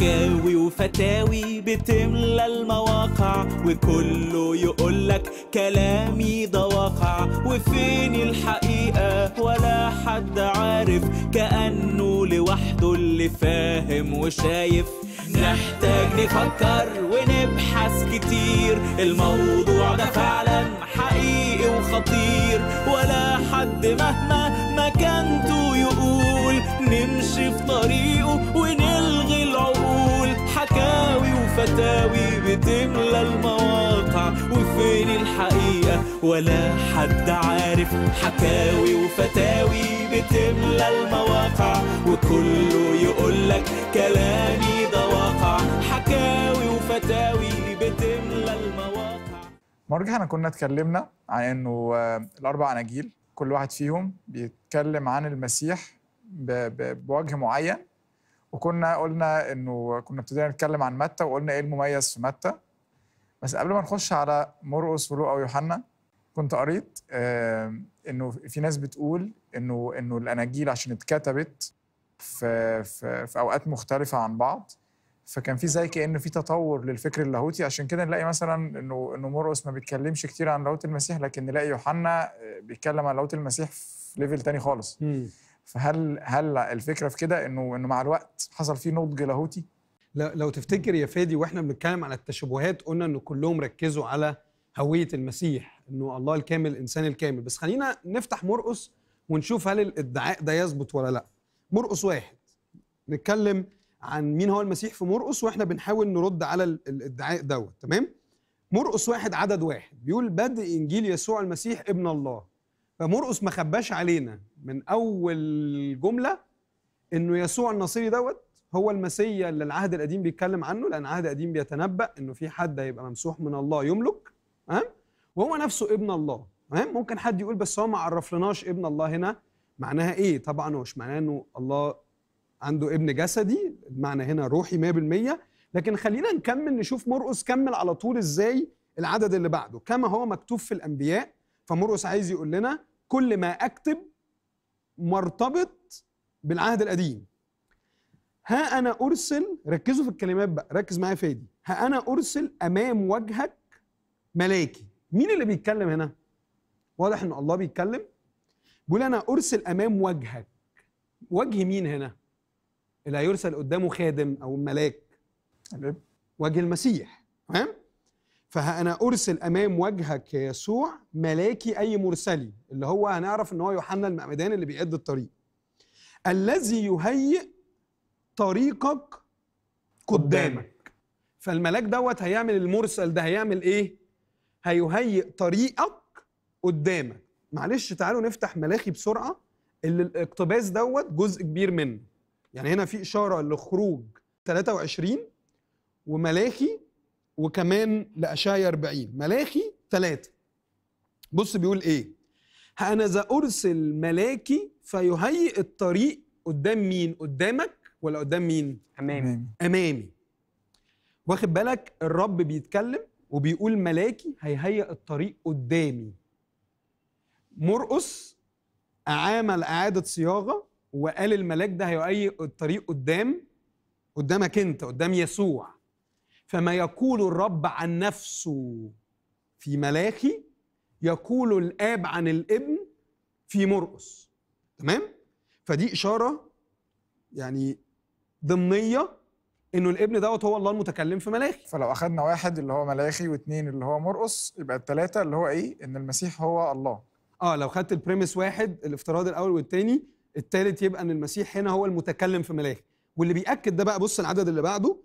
شكاوي وفتاوي بتملى المواقع وكله يقولك كلامي ده واقع وفين الحقيقة ولا حد عارف كأنه لوحده اللي فاهم وشايف نحتاج نفكر ونبحث كتير الموضوع ده فعلا حقيقي وخطير ولا حد مهما مكانته يقول نمشي في طريقه ونلقى الفتاوي بتملى المواقع وفين الحقيقة ولا حد عارف حكاوي وفتاوي بتملى المواقع وكله يقولك كلامي ده واقع حكاوي وفتاوي بتملى المواقع مرجع احنا كنا اتكلمنا عن انه آه، الاربع اناجيل كل واحد فيهم بيتكلم عن المسيح بوجه معين وكنا قلنا انه كنا ابتدينا نتكلم عن متى وقلنا ايه المميز في متى بس قبل ما نخش على مرقس ولوقا ويوحنا كنت قريت انه في ناس بتقول انه انه الاناجيل عشان اتكتبت في في, في اوقات مختلفه عن بعض فكان في زي كانه في تطور للفكر اللاهوتي عشان كده نلاقي مثلا انه انه مرقس ما بيتكلمش كتير عن لاهوت المسيح لكن نلاقي يوحنا آه، بيتكلم عن لاهوت المسيح في ليفل تاني خالص فهل هل الفكره في كده انه انه مع الوقت حصل فيه نضج لاهوتي؟ لو تفتكر يا فادي واحنا بنتكلم على التشابهات قلنا ان كلهم ركزوا على هويه المسيح انه الله الكامل الانسان الكامل بس خلينا نفتح مرقص ونشوف هل الادعاء ده يثبت ولا لا مرقص واحد نتكلم عن مين هو المسيح في مرقص واحنا بنحاول نرد على الادعاء دوت تمام مرقص واحد عدد واحد بيقول بدء انجيل يسوع المسيح ابن الله فمرقص ما خباش علينا من اول جمله انه يسوع الناصري دوت هو المسيا اللي العهد القديم بيتكلم عنه لان العهد القديم بيتنبأ انه في حد هيبقى ممسوح من الله يملك تمام وهو نفسه ابن الله تمام ممكن حد يقول بس هو ما عرفلناش ابن الله هنا معناها ايه طبعا هو مش معناه انه الله عنده ابن جسدي المعنى هنا روحي 100% لكن خلينا نكمل نشوف مرقس كمل على طول ازاي العدد اللي بعده كما هو مكتوب في الانبياء فمرقس عايز يقول لنا كل ما اكتب مرتبط بالعهد القديم ها انا ارسل ركزوا في الكلمات بقى ركز معايا فادي ها انا ارسل امام وجهك ملاكي مين اللي بيتكلم هنا واضح ان الله بيتكلم بيقول انا ارسل امام وجهك وجه مين هنا اللي هيرسل قدامه خادم او ملاك وجه المسيح تمام فأنا أرسل أمام وجهك يا يسوع ملاكي أي مرسلي اللي هو هنعرف إن هو يوحنا المعمدان اللي بيقد الطريق الذي يهيئ طريقك قدامك فالملاك دوت هيعمل المرسل ده هيعمل إيه؟ هيهيئ طريقك قدامك معلش تعالوا نفتح ملاخي بسرعة اللي الاقتباس دوت جزء كبير منه يعني هنا في إشارة لخروج 23 وملاخي وكمان لاشعيا 40 ملاخي ثلاثة بص بيقول ايه هانذا ارسل ملاكي فيهيئ الطريق قدام مين قدامك ولا قدام مين امامي امامي واخد بالك الرب بيتكلم وبيقول ملاكي هيهيئ الطريق قدامي مرقص عمل اعاده صياغه وقال الملاك ده هيهيئ الطريق قدام قدامك انت قدام يسوع فما يقول الرب عن نفسه في ملاخي يقول الاب عن الابن في مرقس تمام فدي اشاره يعني ضمنيه انه الابن دوت هو الله المتكلم في ملاخي فلو اخذنا واحد اللي هو ملاخي واثنين اللي هو مرقص يبقى الثلاثه اللي هو ايه ان المسيح هو الله اه لو خدت البريمس واحد الافتراض الاول والثاني الثالث يبقى ان المسيح هنا هو المتكلم في ملاخي واللي بياكد ده بقى بص العدد اللي بعده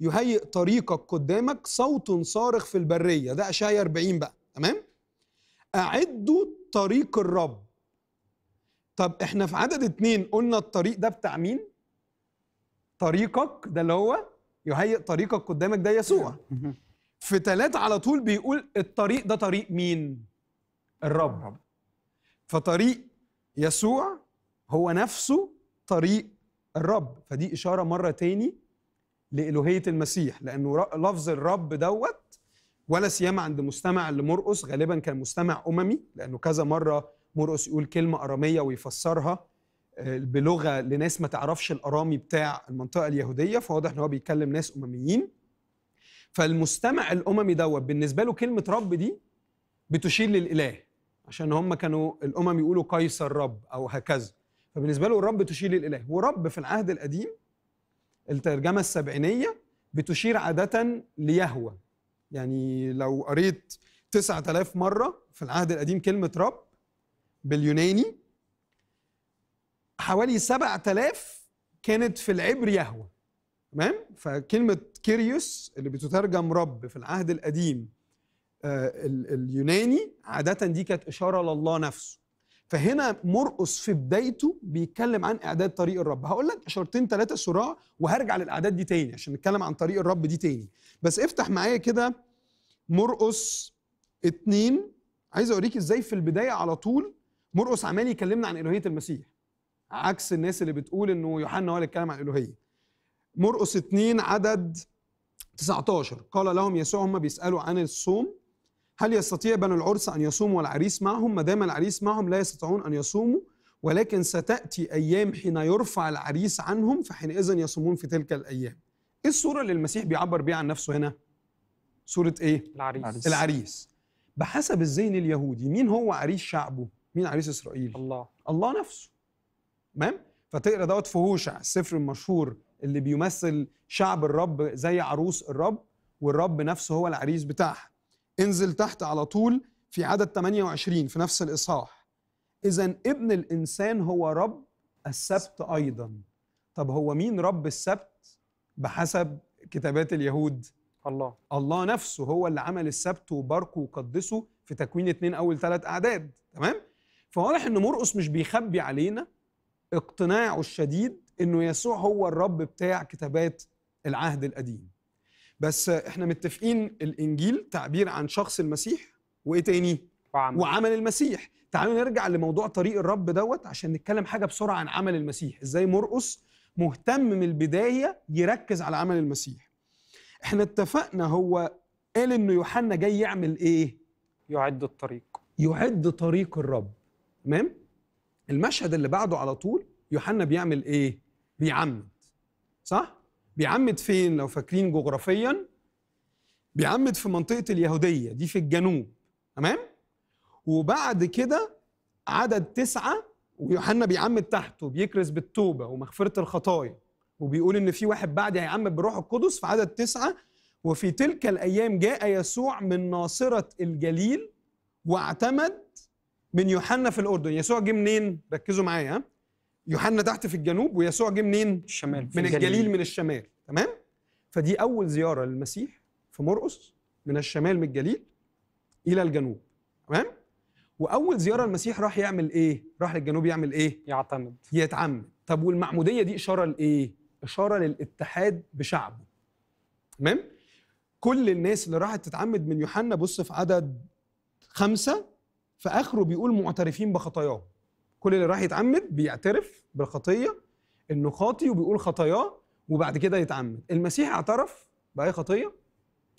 يهيئ طريقك قدامك صوت صارخ في البرية ده أشعية 40 بقى تمام أعدوا طريق الرب طب احنا في عدد اتنين قلنا الطريق ده بتاع مين طريقك ده اللي هو يهيئ طريقك قدامك ده يسوع في تلاتة على طول بيقول الطريق ده طريق مين الرب فطريق يسوع هو نفسه طريق الرب فدي إشارة مرة تاني لالوهيه المسيح لانه لفظ الرب دوت ولا سيما عند مستمع لمرقس غالبا كان مستمع اممي لانه كذا مره مرقس يقول كلمه اراميه ويفسرها آه، بلغه لناس ما تعرفش الارامي بتاع المنطقه اليهوديه فواضح ان هو بيتكلم ناس امميين فالمستمع الاممي دوت بالنسبه له كلمه رب دي بتشير للاله عشان هم كانوا الامم يقولوا قيصر رب او هكذا فبالنسبه له الرب تشير للاله ورب في العهد القديم الترجمة السبعينية بتشير عادة ليهوى يعني لو قريت 9000 مرة في العهد القديم كلمة رب باليوناني حوالي 7000 كانت في العبر يهوى تمام فكلمة كيريوس اللي بتترجم رب في العهد القديم آه، اليوناني عادة دي كانت إشارة لله نفسه فهنا مرقص في بدايته بيتكلم عن اعداد طريق الرب هقول لك اشارتين ثلاثه سراع وهرجع للاعداد دي تاني عشان نتكلم عن طريق الرب دي تاني بس افتح معايا كده مرقص اتنين عايز اوريك ازاي في البدايه على طول مرقص عمال يكلمنا عن الوهيه المسيح عكس الناس اللي بتقول انه يوحنا هو اللي اتكلم عن الالوهيه مرقص اتنين عدد 19 قال لهم يسوع هم بيسالوا عن الصوم هل يستطيع بنو العرس أن يصوموا والعريس معهم ما دام العريس معهم لا يستطيعون أن يصوموا ولكن ستأتي أيام حين يرفع العريس عنهم فحينئذ يصومون في تلك الأيام إيه الصورة اللي المسيح بيعبر بيها عن نفسه هنا؟ صورة إيه؟ العريس العريس بحسب الذهن اليهودي مين هو عريس شعبه؟ مين عريس إسرائيل؟ الله الله نفسه تمام؟ فتقرا دوت في هوشع السفر المشهور اللي بيمثل شعب الرب زي عروس الرب والرب نفسه هو العريس بتاعها انزل تحت على طول في عدد 28 في نفس الإصحاح إذا ابن الإنسان هو رب السبت أيضا طب هو مين رب السبت بحسب كتابات اليهود الله الله نفسه هو اللي عمل السبت وباركه وقدسه في تكوين اتنين أول ثلاث أعداد تمام فواضح إن مرقص مش بيخبي علينا اقتناعه الشديد إنه يسوع هو الرب بتاع كتابات العهد القديم بس احنا متفقين الانجيل تعبير عن شخص المسيح وايه تاني وعمل, وعمل المسيح تعالوا نرجع لموضوع طريق الرب دوت عشان نتكلم حاجه بسرعه عن عمل المسيح ازاي مرقص مهتم من البدايه يركز على عمل المسيح احنا اتفقنا هو قال انه يوحنا جاي يعمل ايه يعد الطريق يعد طريق الرب تمام المشهد اللي بعده على طول يوحنا بيعمل ايه بيعمد صح بيعمد فين لو فاكرين جغرافيا بيعمد في منطقه اليهوديه دي في الجنوب تمام وبعد كده عدد تسعة ويوحنا بيعمد تحته بيكرز بالتوبة ومغفرة الخطايا وبيقول إن في واحد بعدي هيعمد بالروح القدس في عدد تسعة وفي تلك الأيام جاء يسوع من ناصرة الجليل واعتمد من يوحنا في الأردن يسوع جه منين؟ ركزوا معايا يوحنا تحت في الجنوب ويسوع جه منين؟ الشمال من الجليل. الجليل من الشمال تمام؟ فدي أول زيارة للمسيح في مرقس من الشمال من الجليل إلى الجنوب تمام؟ وأول زيارة المسيح راح يعمل إيه؟ راح للجنوب يعمل إيه؟ يعتمد يتعمد طب والمعمودية دي إشارة لإيه؟ إشارة للاتحاد بشعبه تمام؟ كل الناس اللي راحت تتعمد من يوحنا بص في عدد خمسة في آخره بيقول معترفين بخطاياهم كل اللي راح يتعمد بيعترف بالخطيه انه خاطي وبيقول خطاياه وبعد كده يتعمد المسيح اعترف باي خطيه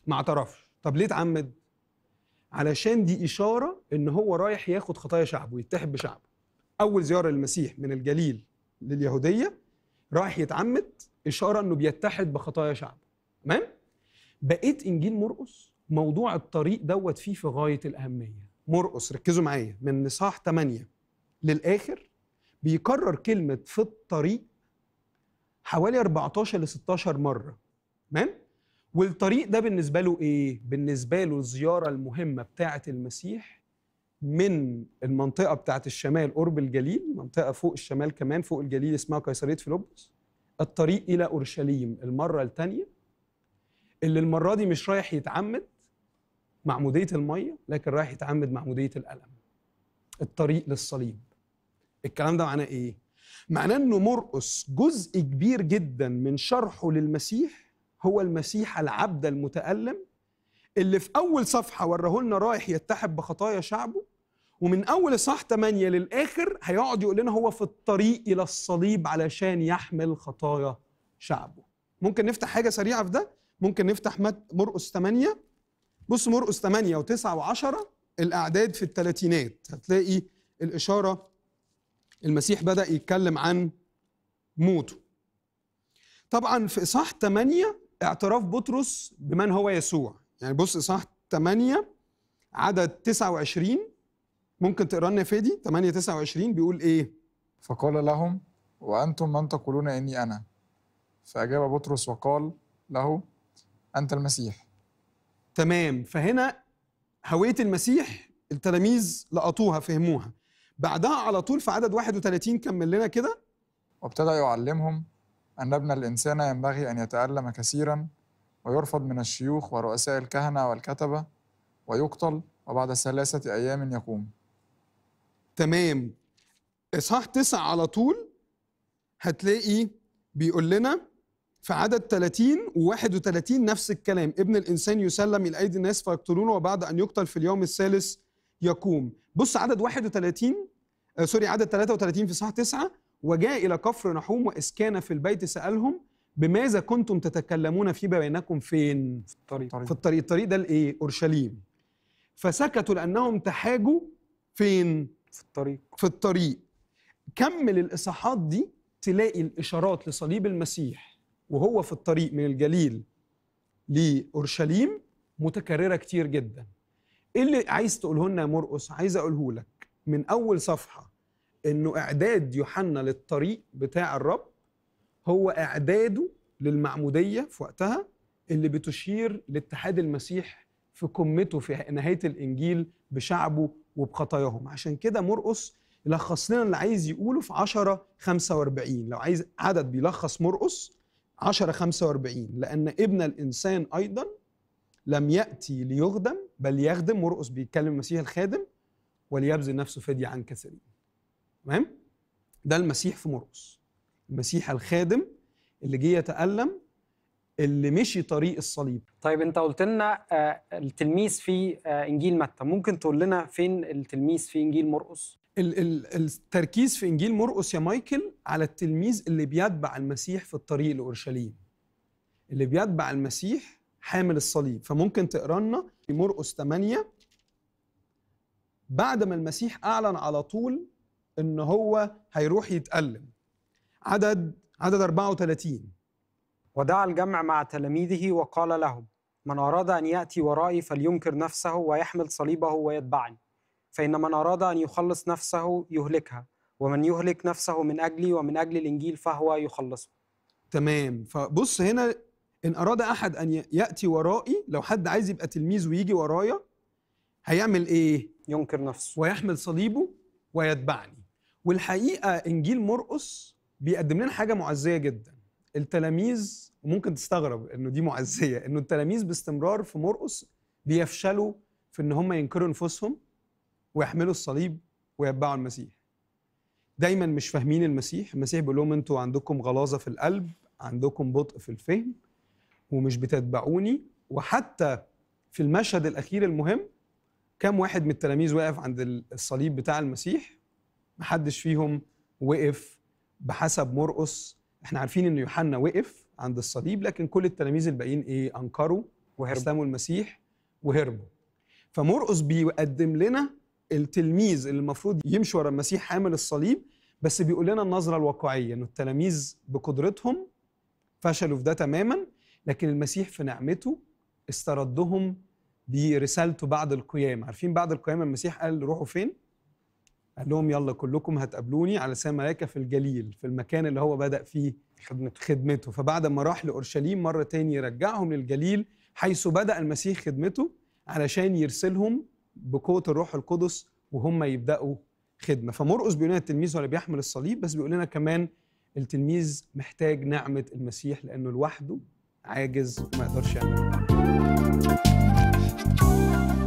ما اعترفش طب ليه اتعمد علشان دي اشاره ان هو رايح ياخد خطايا شعبه ويتحب بشعبه اول زياره للمسيح من الجليل لليهوديه رايح يتعمد اشاره انه بيتحد بخطايا شعبه تمام بقيت انجيل مرقس موضوع الطريق دوت فيه في غايه الاهميه مرقس ركزوا معايا من اصحاح 8 للاخر بيكرر كلمه في الطريق حوالي 14 ل 16 مره تمام والطريق ده بالنسبه له ايه بالنسبه له الزياره المهمه بتاعه المسيح من المنطقه بتاعه الشمال قرب الجليل منطقه فوق الشمال كمان فوق الجليل اسمها قيصريه فيلبس الطريق الى اورشليم المره الثانيه اللي المره دي مش رايح يتعمد معموديه الميه لكن رايح يتعمد معموديه الالم الطريق للصليب الكلام ده معناه ايه معناه انه مرقس جزء كبير جدا من شرحه للمسيح هو المسيح العبد المتألم اللي في اول صفحه وراه لنا رايح يتحب بخطايا شعبه ومن اول صح 8 للاخر هيقعد يقول لنا هو في الطريق الى الصليب علشان يحمل خطايا شعبه ممكن نفتح حاجه سريعه في ده ممكن نفتح مرقس 8 بص مرقس 8 و9 و10 الاعداد في الثلاثينات هتلاقي الاشاره المسيح بدأ يتكلم عن موته طبعا في إصحاح 8 اعتراف بطرس بمن هو يسوع يعني بص إصحاح 8 عدد 29 ممكن تقرا لنا فادي 8 29 بيقول ايه فقال لهم وانتم من تقولون اني انا فاجاب بطرس وقال له انت المسيح تمام فهنا هويه المسيح التلاميذ لقطوها فهموها بعدها على طول في عدد 31 كمل لنا كده وابتدأ يعلمهم أن ابن الإنسان ينبغي أن يتألم كثيرا ويرفض من الشيوخ ورؤساء الكهنة والكتبة ويقتل وبعد ثلاثة أيام يقوم تمام إصحاح تسعة على طول هتلاقي بيقول لنا في عدد 30 و31 نفس الكلام ابن الإنسان يسلم إلى أيدي الناس فيقتلونه وبعد أن يقتل في اليوم الثالث يقوم بص عدد 31 آه، سوري عدد 33 في صح 9 وجاء إلى كفر نحوم وإسكان في البيت سألهم بماذا كنتم تتكلمون في بينكم فين؟ في الطريق في الطريق الطريق ده لإيه؟ أورشليم فسكتوا لأنهم تحاجوا فين؟ في الطريق في الطريق كمل الإصحاحات دي تلاقي الإشارات لصليب المسيح وهو في الطريق من الجليل لأورشليم متكررة كتير جدا ايه اللي عايز تقوله لنا يا مرقص عايز اقوله لك من اول صفحه انه اعداد يوحنا للطريق بتاع الرب هو اعداده للمعموديه في وقتها اللي بتشير لاتحاد المسيح في قمته في نهايه الانجيل بشعبه وبخطاياهم عشان كده مرقص يلخص لنا اللي عايز يقوله في 10 45 لو عايز عدد بيلخص مرقص 10 45 لأن ابن الإنسان أيضا لم يأتي ليخدم بل يخدم مرقص بيتكلم المسيح الخادم وليبذل نفسه فدية عن كثيرين تمام ده المسيح في مرقس المسيح الخادم اللي جه يتألم اللي مشي طريق الصليب طيب انت قلت لنا آه، التلميذ في آه، انجيل متى ممكن تقول لنا فين التلميذ في انجيل مرقس التركيز في انجيل مرقس يا مايكل على التلميذ اللي بيتبع المسيح في الطريق لاورشليم اللي بيتبع المسيح حامل الصليب فممكن تقرا لنا مرقس 8 بعد ما المسيح اعلن على طول ان هو هيروح يتألم عدد عدد 34 ودعا الجمع مع تلاميذه وقال لهم من أراد أن يأتي ورائي فلينكر نفسه ويحمل صليبه ويتبعني فإن من أراد أن يخلص نفسه يهلكها ومن يهلك نفسه من أجلي ومن أجل الإنجيل فهو يخلصه تمام فبص هنا إن أراد أحد أن يأتي ورائي لو حد عايز يبقى تلميذ ويجي ورايا هيعمل إيه؟ ينكر نفسه ويحمل صليبه ويتبعني والحقيقه انجيل مرقس بيقدم لنا حاجه معزيه جدا التلاميذ ممكن تستغرب انه دي معزيه انه التلاميذ باستمرار في مرقس بيفشلوا في ان هم ينكروا نفسهم ويحملوا الصليب ويتبعوا المسيح دايما مش فاهمين المسيح المسيح بيقول لهم انتوا عندكم غلاظه في القلب عندكم بطء في الفهم ومش بتتبعوني وحتى في المشهد الاخير المهم كم واحد من التلاميذ وقف عند الصليب بتاع المسيح محدش فيهم وقف بحسب مرقص احنا عارفين ان يوحنا وقف عند الصليب لكن كل التلاميذ الباقيين ايه انكروا وهربوا المسيح وهربوا فمرقص بيقدم لنا التلميذ اللي المفروض يمشي ورا المسيح حامل الصليب بس بيقول لنا النظره الواقعيه ان التلاميذ بقدرتهم فشلوا في ده تماما لكن المسيح في نعمته استردهم برسالته بعد القيامة عارفين بعد القيامة المسيح قال روحوا فين؟ قال لهم يلا كلكم هتقابلوني على سان ملائكه في الجليل في المكان اللي هو بدأ فيه خدمته خدمته فبعد ما راح لأورشليم مرة تاني رجعهم للجليل حيث بدأ المسيح خدمته علشان يرسلهم بقوة الروح القدس وهم يبدأوا خدمة فمرقس بيقول لنا التلميذ ولا بيحمل الصليب بس بيقول لنا كمان التلميذ محتاج نعمة المسيح لأنه لوحده عاجز وما يقدرش يعمل Thank you.